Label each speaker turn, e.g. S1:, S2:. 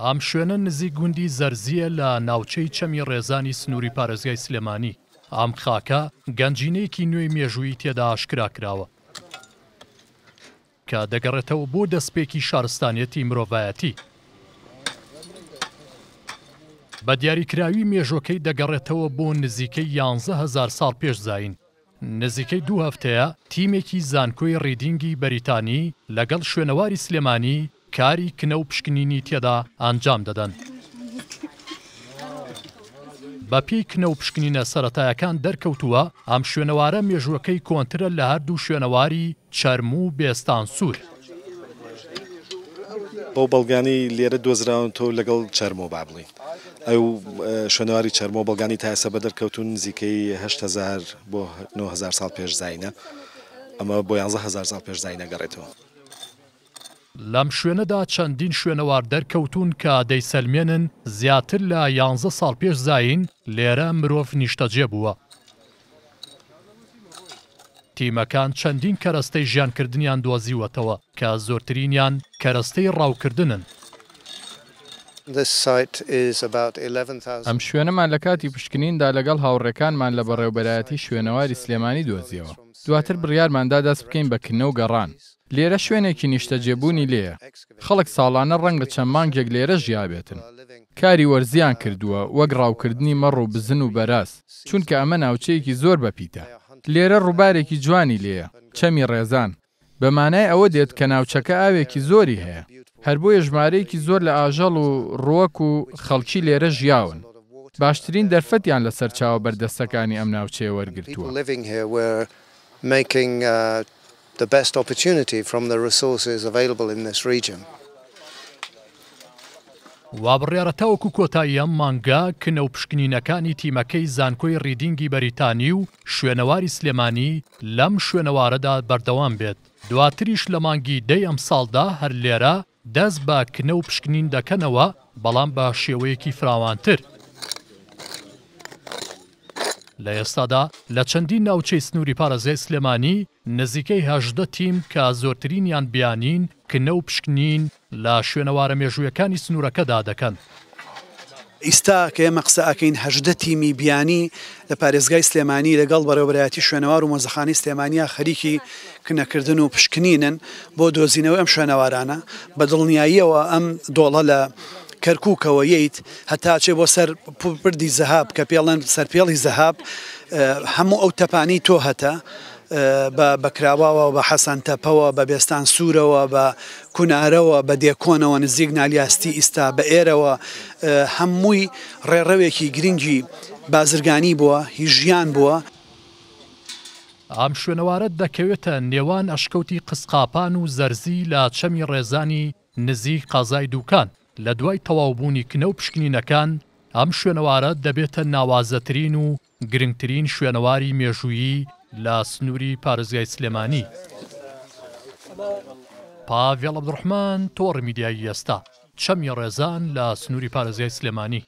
S1: ئام شوێنە نزیک گوندی زەرزیە لە ناوچەی چەمی ڕێزانی سنووری پارێزگای سلێمانی ئام خاکە گەنجینەیەکی نوێی مێژووی تێدا ئاشکرا کراوە کە دەگەڕێتەوە بۆ دەستپێکی شارستانیەتی مرۆڤایەتی بە دیاریکراوی مێژۆکەی دەگەڕێتەوە بۆ نزیکەی 110هزار ساڵ پێش زین نزیکەی دوو هەفتەیە تیمێکی زانکۆی ڕیدینگی بەریتانی لەگەڵ شوێنەواری سلێمانی کاری کنە و پشکنینی تێدا ئەنجام دەدەن. بەپی کنە و پشکنینە سەتایەکان دەرکەوتووە ئەم شوێنەوارە مێژوەکەی کۆنترە لە هەردوو شوێنەواری چەرم و بێستان سوور.
S2: بەو بەڵگانی لێرە دۆزراون تۆ لەگەڵ چەرمۆ بابڵی ئەو شوێنەواری چەرمۆ بەڵگانی تاسە بە دەرکەوتون نزیکەیهزار بۆ 9 سال پێش زینە ئەمە بۆ 11 هزار سال پێش زینە گەڕێتەوە.
S1: لەم شوێنەدا چەندین شوێنەوار دەرکەوتون کە دەیسەلمێنن زیاتر لە 11 ساڵ پێش زین لێرە مرۆڤ نیشتەجێ بووە. تیمەکان چەندین کەرەستەی ژیانکردنیان دۆزیوەتەوە کە زۆرترینیان کەرەستەی ڕاوکردنن.
S2: ئەم
S3: شوێنەمان لە کاتی پشکنیندا لەگەڵ هاوڕێکانمان لە بەڕێوبەرایەتی شوێنەواری سلێمانی دۆزیەوە دواتر بڕیارماندا دەست بکەین بە کنە و گەڕان لێرە شوێنێکی نیشتەجێبوونی لێە خەڵک ساڵانە ڕەنگە چەند مانگێک لێرە ژیابێتن کاری وەرزیان کردووە وەک ڕاوکردنی مەڕ و بزن و بەراز چونکە ئەمە ناوچەیەکی زۆر بەپیتە لێرە ڕووبارێکی جوانی لێە چەمی ڕێزان بەمانای ئەوە دێت کە ناوچەکە ئاوێکی زۆری هەیە هەر بۆیە ژمارەیەکی زۆر لە ئاژەڵ و ڕۆک و خەڵکی لێرە ژیاون باشترین دەرفەتیان لە سەرچاوە بەردەستەکانی ئەم ناوچێ وەرگرتووە
S2: making uh, the best opportunity from the resources available in this region.
S1: وابڕێرە تاوەکو کۆتاییە مانگا کنە و پشکنینەکانی تیمەکەی زانکۆی ریدینگی بەریتانی و شوێنەواری سلێمانی لەم شوێنەوارەدا بەردەوام بێت دواتریش لە مانگی دەی ئەم ساڵدا هەر لێرە دەست بە کنە و پشکنین دەکەنەوە بەڵام بە شێوەیەکی فراوانتر لە ئێستادا لە چەندین ناوچەی سنووری پارەزای سلێمانی نزیکەی هەژدە تیم کە زۆرترینیان بیانین کنە و پشکنین لە شوێنەوارە مێژوویەکانی سنوورەکەدا دەکەن.
S2: ئیستا کە ئێمە قسەکەین هەژدە تیمی بیانی لە پارێزگای سلێمانی لەگەڵ بەرەوبەتی شوێنەوار و مۆزەخانی سلێمانیا خەریکی کنەکردن و پشکنینن بۆ دۆزینەوە ئەم شوێنەوارانە بە دڵنیاییەوە ئەم دۆڵە لە کەرکووکەوەیت هەتا چێ بۆ سەر پردی زەهاب کە پێڵەن سەرپێڵی زەهاب هەموو ئەو تەپانی تۆ هەتا. بەکراواوە بە حەسەنتەپەوە بە بێستان سوورەوە بە کونارەوە بە دێکۆنەوە نزیک نالیاستی ئیستا بە ئێرەوە هەمووی ڕێڕەوێکی گرنگی بازرگانی بووە هیژیان بووە.
S1: ئام شوێنەوارە دەکەوێتە نێوان ئەشکەوتی قسقاپان و زەرزی لە چەمی ڕێزانی نزیک قازای دووکان. لە دوای تەواوبوونی کنە و پشکنینەکان ئەم شوێنەوارە دەبێتە ناوازەترین و گرنگترین شوێنەواری مێژویی لە سنووری پارێزگای سلێمانی. پاڤێڵ عبدڕحمان تۆڕ میدیایی ئێستا چەمی ڕێزان لە سنووری پارێزگای سلێمانی.